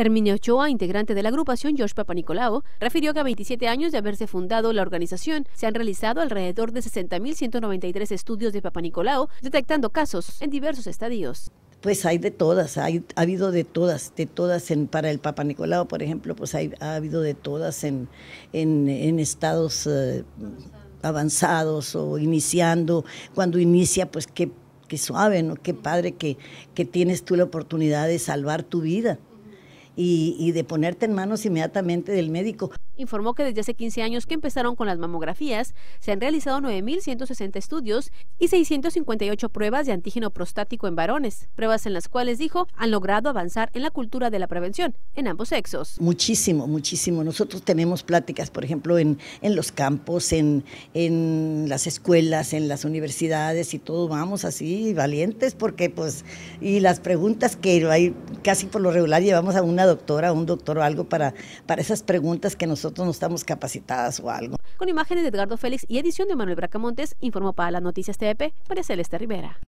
Herminio Ochoa, integrante de la agrupación George Nicolao, refirió que a 27 años de haberse fundado la organización se han realizado alrededor de 60.193 estudios de Papanicolao, detectando casos en diversos estadios. Pues hay de todas, hay, ha habido de todas, de todas en, para el Papa Nicolao, por ejemplo, pues ha habido de todas en, estados eh, avanzados o iniciando, cuando inicia, pues qué, suave, ¿no? qué padre que, que tienes tú la oportunidad de salvar tu vida y, de ponerte en manos inmediatamente del médico. Informó que desde hace 15 años que empezaron con las mamografías, se han realizado 9.160 estudios y 658 pruebas de antígeno prostático en varones, pruebas en las cuales, dijo, han logrado avanzar en la cultura de la prevención en ambos sexos. Muchísimo, muchísimo. Nosotros tenemos pláticas, por ejemplo, en, en los campos, en, en las escuelas, en las universidades y todo, vamos así, valientes, porque pues, y las preguntas que hay casi por lo regular llevamos a una doctora o un doctor o algo para, esas preguntas que nosotros no estamos capacitadas o algo. Con imágenes de Edgardo Félix y edición de Manuel Bracamontes, informó para las noticias TVP María Celeste Rivera.